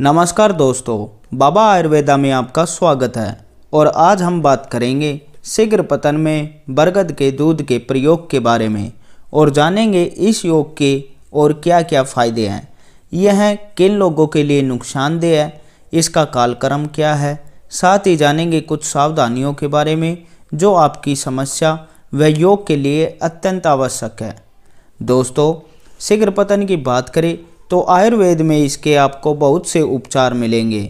नमस्कार दोस्तों बाबा आयुर्वेदा में आपका स्वागत है और आज हम बात करेंगे शीघ्र पतन में बरगद के दूध के प्रयोग के बारे में और जानेंगे इस योग के और क्या क्या फ़ायदे हैं यह किन लोगों के लिए नुकसानदेह है इसका कालक्रम क्या है साथ ही जानेंगे कुछ सावधानियों के बारे में जो आपकी समस्या व योग के लिए अत्यंत आवश्यक है दोस्तों शीघ्र पतन की बात करें तो आयुर्वेद में इसके आपको बहुत से उपचार मिलेंगे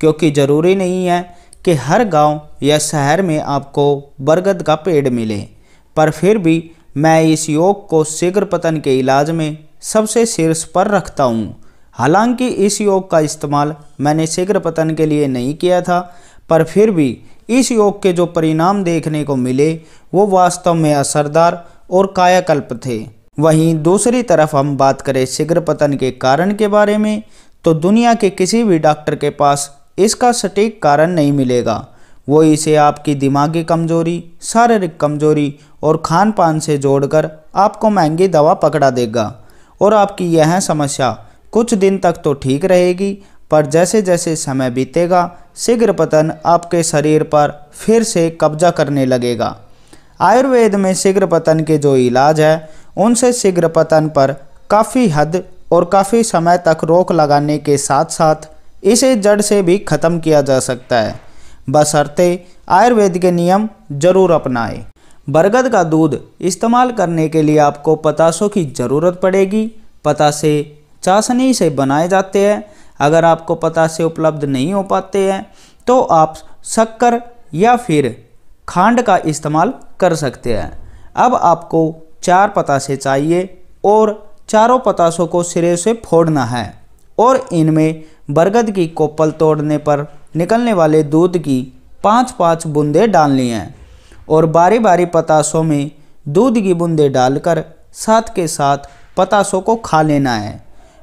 क्योंकि ज़रूरी नहीं है कि हर गांव या शहर में आपको बरगद का पेड़ मिले पर फिर भी मैं इस योग को शीघ्र पतन के इलाज में सबसे शीर्ष पर रखता हूँ हालांकि इस योग का इस्तेमाल मैंने शीघ्र पतन के लिए नहीं किया था पर फिर भी इस योग के जो परिणाम देखने को मिले वो वास्तव में असरदार और कायाकल्प थे वहीं दूसरी तरफ हम बात करें शीघ्र पतन के कारण के बारे में तो दुनिया के किसी भी डॉक्टर के पास इसका सटीक कारण नहीं मिलेगा वो इसे आपकी दिमागी कमजोरी शारीरिक कमजोरी और खान पान से जोड़कर आपको महंगी दवा पकड़ा देगा और आपकी यह समस्या कुछ दिन तक तो ठीक रहेगी पर जैसे जैसे समय बीतेगा शीघ्र पतन आपके शरीर पर फिर से कब्जा करने लगेगा आयुर्वेद में शीघ्र पतन के जो इलाज है उनसे शीघ्र पतन पर काफ़ी हद और काफ़ी समय तक रोक लगाने के साथ साथ इसे जड़ से भी ख़त्म किया जा सकता है बसरते आयुर्वेद के नियम जरूर अपनाएं। बरगद का दूध इस्तेमाल करने के लिए आपको पतासों की ज़रूरत पड़ेगी पतासे चाशनी से बनाए जाते हैं अगर आपको पता से उपलब्ध नहीं हो पाते हैं तो आप शक्कर या फिर खांड का इस्तेमाल कर सकते हैं अब आपको चार पतासे चाहिए और चारों पतासों को सिरे से फोड़ना है और इनमें बरगद की कोपल तोड़ने पर निकलने वाले दूध की पाँच पाँच बूंदें डालनी हैं और बारी बारी पतासों में दूध की बूंदे डालकर साथ के साथ पतासों को खा लेना है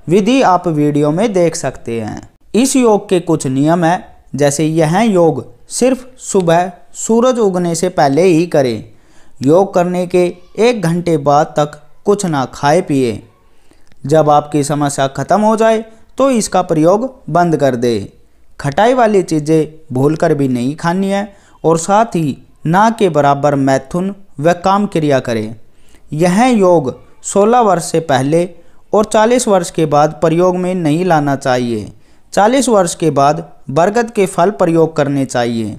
विधि आप वीडियो में देख सकते हैं इस योग के कुछ नियम हैं जैसे यह योग सिर्फ सुबह सूरज उगने से पहले ही करें योग करने के एक घंटे बाद तक कुछ ना खाए पिए जब आपकी समस्या खत्म हो जाए तो इसका प्रयोग बंद कर दे खटाई वाली चीज़ें भूलकर भी नहीं खानी है और साथ ही ना के बराबर मैथुन व काम क्रिया करें यह योग 16 वर्ष से पहले और 40 वर्ष के बाद प्रयोग में नहीं लाना चाहिए 40 वर्ष के बाद बरगद के फल प्रयोग करने चाहिए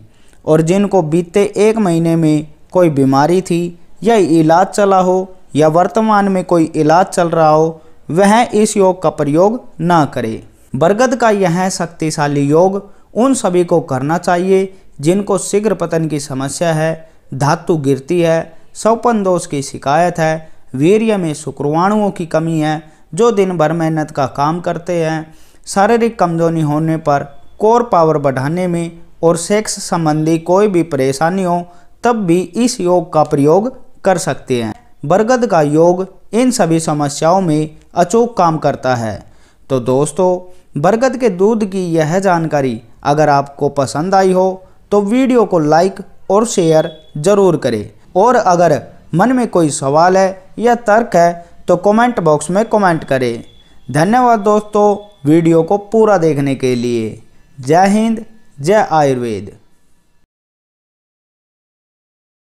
और जिनको बीते एक महीने में कोई बीमारी थी या इलाज चला हो या वर्तमान में कोई इलाज चल रहा हो वह इस योग का प्रयोग ना करे बरगद का यह शक्तिशाली योग उन सभी को करना चाहिए जिनको शीघ्र पतन की समस्या है धातु गिरती है सौपन दोष की शिकायत है वीर्य में शुक्रवाणुओं की कमी है जो दिन भर मेहनत का काम करते हैं शारीरिक कमजोरी होने पर कोर पावर बढ़ाने में और सेक्स संबंधी कोई भी परेशानी हो तब भी इस योग का प्रयोग कर सकते हैं बरगद का योग इन सभी समस्याओं में अचूक काम करता है तो दोस्तों बरगद के दूध की यह जानकारी अगर आपको पसंद आई हो तो वीडियो को लाइक और शेयर ज़रूर करें और अगर मन में कोई सवाल है या तर्क है तो कमेंट बॉक्स में कमेंट करें धन्यवाद दोस्तों वीडियो को पूरा देखने के लिए जय हिंद जय आयुर्वेद